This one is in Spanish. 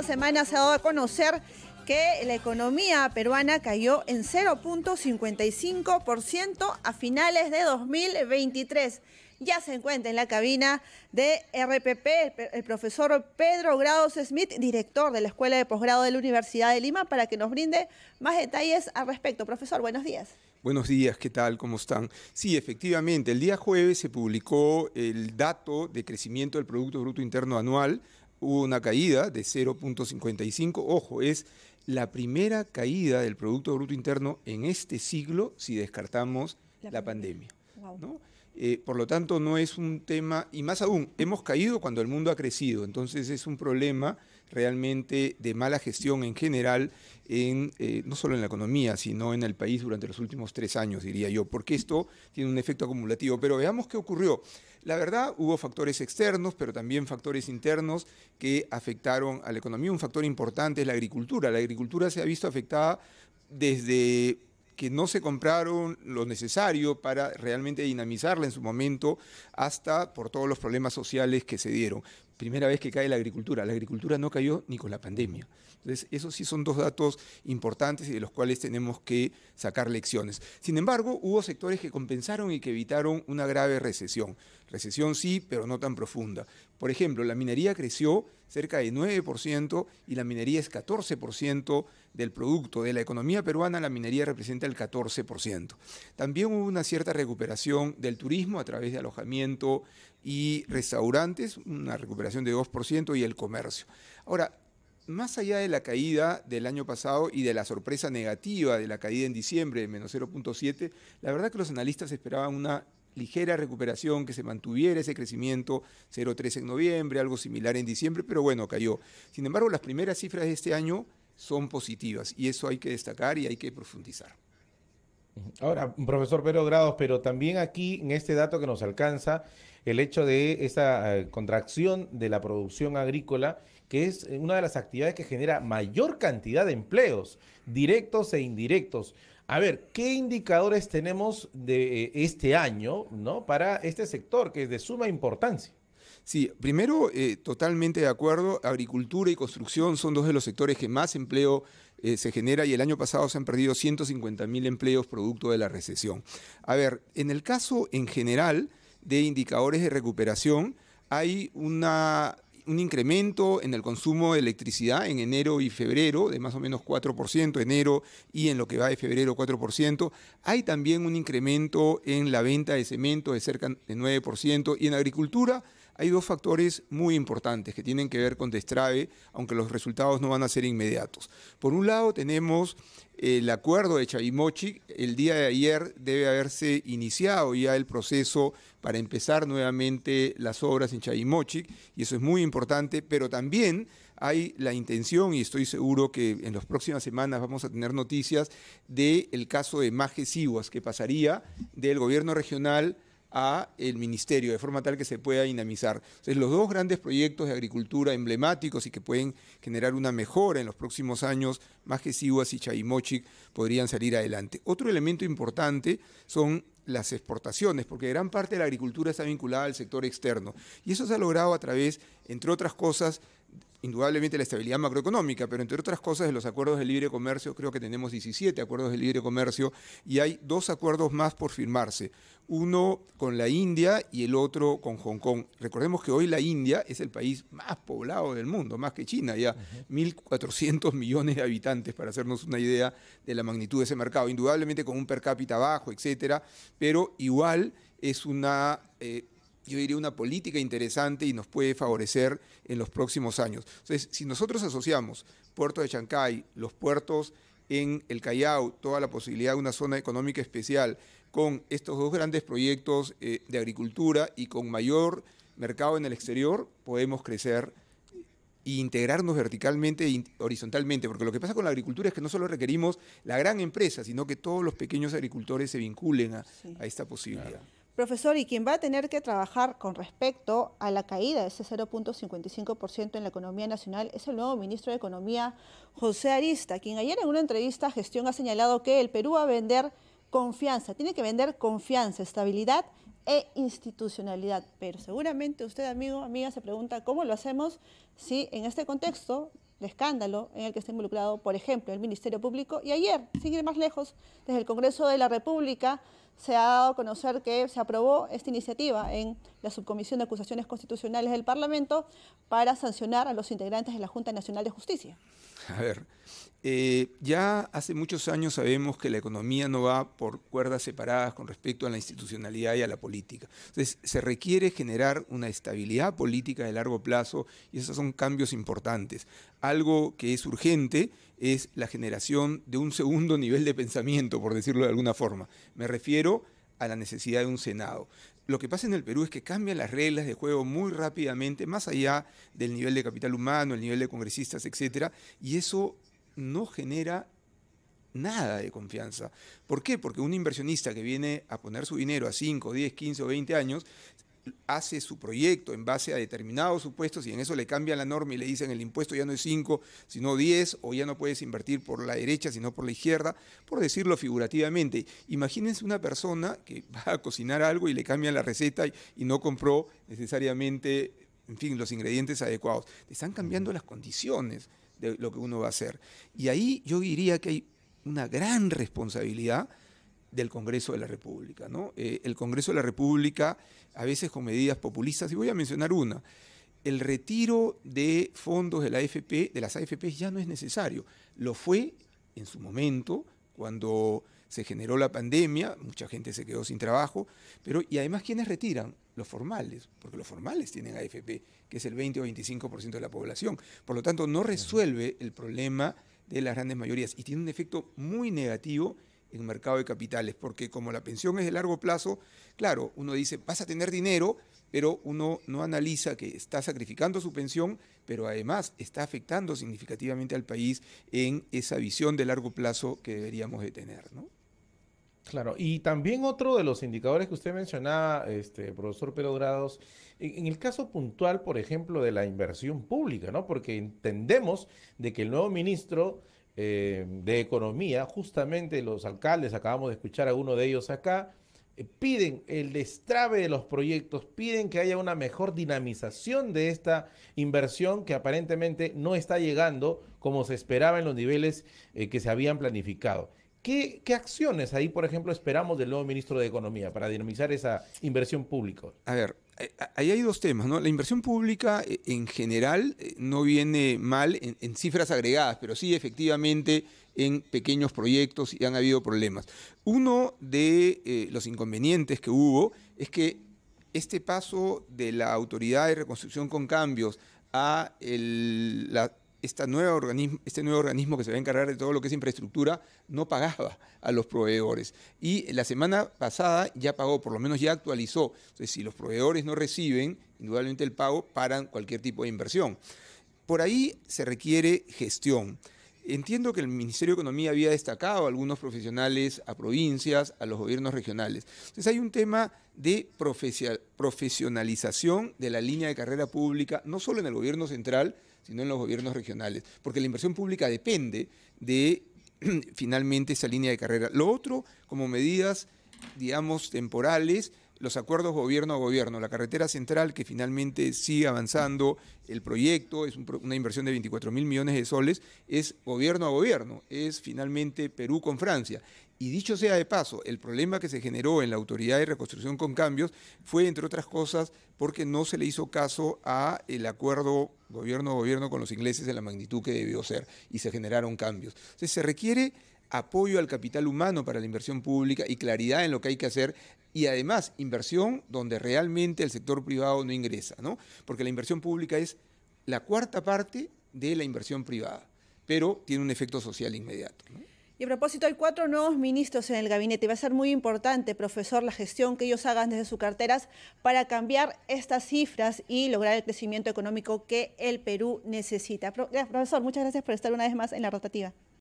esta semana se ha dado a conocer que la economía peruana cayó en 0.55% a finales de 2023. Ya se encuentra en la cabina de RPP el profesor Pedro Grados Smith, director de la Escuela de Posgrado de la Universidad de Lima, para que nos brinde más detalles al respecto. Profesor, buenos días. Buenos días, ¿qué tal? ¿Cómo están? Sí, efectivamente, el día jueves se publicó el dato de crecimiento del Producto Bruto Interno Anual hubo una caída de 0.55. Ojo, es la primera caída del Producto Bruto Interno en este siglo si descartamos la, pandemia. Eh, por lo tanto, no es un tema, y más aún, hemos caído cuando el mundo ha crecido, entonces es un problema realmente de mala gestión en general, en, eh, no solo en la economía, sino en el país durante los últimos tres años, diría yo, porque esto tiene un efecto acumulativo. Pero veamos qué ocurrió. La verdad, hubo factores externos, pero también factores internos que afectaron a la economía. Un factor importante es la agricultura. La agricultura se ha visto afectada desde que no se compraron lo necesario para realmente dinamizarla en su momento, hasta por todos los problemas sociales que se dieron. Primera vez que cae la agricultura. La agricultura no cayó ni con la pandemia. Entonces, esos sí son dos datos importantes y de los cuales tenemos que sacar lecciones. Sin embargo, hubo sectores que compensaron y que evitaron una grave recesión. Recesión sí, pero no tan profunda. Por ejemplo, la minería creció cerca de 9%, y la minería es 14% del producto. De la economía peruana, la minería representa el 14%. También hubo una cierta recuperación del turismo a través de alojamiento y restaurantes, una recuperación de 2%, y el comercio. Ahora, más allá de la caída del año pasado y de la sorpresa negativa de la caída en diciembre de menos 0.7, la verdad que los analistas esperaban una ligera recuperación, que se mantuviera ese crecimiento, 0,3 en noviembre, algo similar en diciembre, pero bueno, cayó. Sin embargo, las primeras cifras de este año son positivas y eso hay que destacar y hay que profundizar. Ahora, profesor Pedro Grados, pero también aquí en este dato que nos alcanza, el hecho de esa eh, contracción de la producción agrícola, que es eh, una de las actividades que genera mayor cantidad de empleos, directos e indirectos. A ver, ¿qué indicadores tenemos de eh, este año ¿no? para este sector que es de suma importancia? Sí, primero, eh, totalmente de acuerdo, agricultura y construcción son dos de los sectores que más empleo eh, se genera y el año pasado se han perdido 150 mil empleos producto de la recesión. A ver, en el caso en general de indicadores de recuperación, hay una un incremento en el consumo de electricidad en enero y febrero de más o menos 4%, enero y en lo que va de febrero 4%. Hay también un incremento en la venta de cemento de cerca de 9% y en agricultura hay dos factores muy importantes que tienen que ver con Destrave, aunque los resultados no van a ser inmediatos. Por un lado tenemos eh, el acuerdo de Chavimochi, el día de ayer debe haberse iniciado ya el proceso para empezar nuevamente las obras en Chavimochi, y eso es muy importante, pero también hay la intención, y estoy seguro que en las próximas semanas vamos a tener noticias, del caso de Majes Iguas, que pasaría del gobierno regional a el ministerio, de forma tal que se pueda dinamizar. Entonces, los dos grandes proyectos de agricultura emblemáticos y que pueden generar una mejora en los próximos años, más que y Chaimochic, podrían salir adelante. Otro elemento importante son las exportaciones, porque gran parte de la agricultura está vinculada al sector externo. Y eso se ha logrado a través, entre otras cosas, indudablemente la estabilidad macroeconómica, pero entre otras cosas de los acuerdos de libre comercio, creo que tenemos 17 acuerdos de libre comercio y hay dos acuerdos más por firmarse, uno con la India y el otro con Hong Kong. Recordemos que hoy la India es el país más poblado del mundo, más que China, ya 1.400 millones de habitantes, para hacernos una idea de la magnitud de ese mercado, indudablemente con un per cápita bajo, etcétera, pero igual es una... Eh, yo diría, una política interesante y nos puede favorecer en los próximos años. Entonces, si nosotros asociamos puerto de Chancay, los puertos en el Callao, toda la posibilidad de una zona económica especial, con estos dos grandes proyectos eh, de agricultura y con mayor mercado en el exterior, podemos crecer e integrarnos verticalmente y e horizontalmente, porque lo que pasa con la agricultura es que no solo requerimos la gran empresa, sino que todos los pequeños agricultores se vinculen a, esta posibilidad. Profesor, y quien va a tener que trabajar con respecto a la caída de ese 0.55% en la economía nacional es el nuevo ministro de Economía, José Arista, quien ayer en una entrevista a Gestión ha señalado que el Perú va a vender confianza, tiene que vender confianza, estabilidad e institucionalidad. Pero seguramente usted, amigo, amiga, se pregunta cómo lo hacemos si en este contexto de escándalo en el que está involucrado, por ejemplo, el Ministerio Público y ayer, sigue más lejos, desde el Congreso de la República, se ha dado a conocer que se aprobó esta iniciativa en la Subcomisión de Acusaciones Constitucionales del Parlamento para sancionar a los integrantes de la Junta Nacional de Justicia. A ver, eh, ya hace muchos años sabemos que la economía no va por cuerdas separadas con respecto a la institucionalidad y a la política. Entonces, se requiere generar una estabilidad política de largo plazo y esos son cambios importantes. Algo que es urgente es la generación de un segundo nivel de pensamiento, por decirlo de alguna forma. Me refiero a la necesidad de un Senado lo que pasa en el Perú es que cambian las reglas de juego muy rápidamente, más allá del nivel de capital humano, el nivel de congresistas, etcétera, y eso no genera nada de confianza. ¿Por qué? Porque un inversionista que viene a poner su dinero a 5, 10, 15 o 20 años hace su proyecto en base a determinados supuestos y en eso le cambian la norma y le dicen el impuesto ya no es 5, sino 10, o ya no puedes invertir por la derecha, sino por la izquierda, por decirlo figurativamente. Imagínense una persona que va a cocinar algo y le cambian la receta y, no compró necesariamente, en fin, los ingredientes adecuados. Te están cambiando las condiciones de lo que uno va a hacer. Y ahí yo diría que hay una gran responsabilidad del Congreso de la República. ¿no? Eh, el Congreso de la República, a veces con medidas populistas, y voy a mencionar una, el retiro de fondos de la AFP, de las AFP ya no es necesario. Lo fue en su momento, cuando se generó la pandemia, mucha gente se quedó sin trabajo, pero y además ¿quiénes retiran? Los formales, porque los formales tienen AFP, que es el 20 o 25% de la población. Por lo tanto, no resuelve el problema de las grandes mayorías y tiene un efecto muy negativo en mercado de capitales, porque como la pensión es de largo plazo, claro, uno dice, vas a tener dinero, pero uno no analiza que está sacrificando su pensión, pero además está afectando significativamente al país en esa visión de largo plazo que deberíamos de tener, ¿no? Claro, y también otro de los indicadores que usted mencionaba, este, profesor Pedro en, en, el caso puntual, por ejemplo, de la inversión pública, ¿no? Porque entendemos de que el nuevo ministro eh, de Economía, justamente los alcaldes, acabamos de escuchar a uno de ellos acá, eh, piden el destrave de los proyectos, piden que haya una mejor dinamización de esta inversión que aparentemente no está llegando como se esperaba en los niveles eh, que se habían planificado. ¿Qué, ¿Qué, acciones ahí, por ejemplo, esperamos del nuevo ministro de Economía para dinamizar esa inversión pública? A ver, ahí hay dos temas, ¿no? La inversión pública eh, en general eh, no viene mal en, cifras agregadas, pero sí efectivamente en pequeños proyectos y han habido problemas. Uno de eh, los inconvenientes que hubo es que este paso de la autoridad de reconstrucción con cambios a la este nuevo organismo que se va a encargar de todo lo que es infraestructura no pagaba a los proveedores. Y la semana pasada ya pagó, por lo menos ya actualizó. Entonces, si los proveedores no reciben, indudablemente el pago, paran cualquier tipo de inversión. Por ahí se requiere gestión. Entiendo que el Ministerio de Economía había destacado a algunos profesionales, a provincias, a los gobiernos regionales. Entonces hay un tema de profesionalización de la línea de carrera pública, no solo en el gobierno central, sino en los gobiernos regionales, porque la inversión pública depende de finalmente esa línea de carrera. Lo otro, como medidas, digamos, temporales, los acuerdos gobierno a gobierno, la carretera central que finalmente sigue avanzando, el proyecto es una inversión de 24 mil millones de soles, es gobierno a gobierno, es finalmente Perú con Francia. Y dicho sea de paso, el problema que se generó en la Autoridad de Reconstrucción con Cambios fue, entre otras cosas, porque no se le hizo caso a el acuerdo gobierno-gobierno con los ingleses en la magnitud que debió ser y se generaron cambios. Entonces se requiere apoyo al capital humano para la inversión pública y claridad en lo que hay que hacer y además inversión donde realmente el sector privado no ingresa, ¿no? Porque la inversión pública es la cuarta parte de la inversión privada, pero tiene un efecto social inmediato. ¿no? Y a propósito, hay cuatro nuevos ministros en el gabinete. Va a ser muy importante, profesor, la gestión que ellos hagan desde sus carteras para cambiar estas cifras y lograr el crecimiento económico que el Perú necesita. Profesor, muchas gracias por estar una vez más en la rotativa.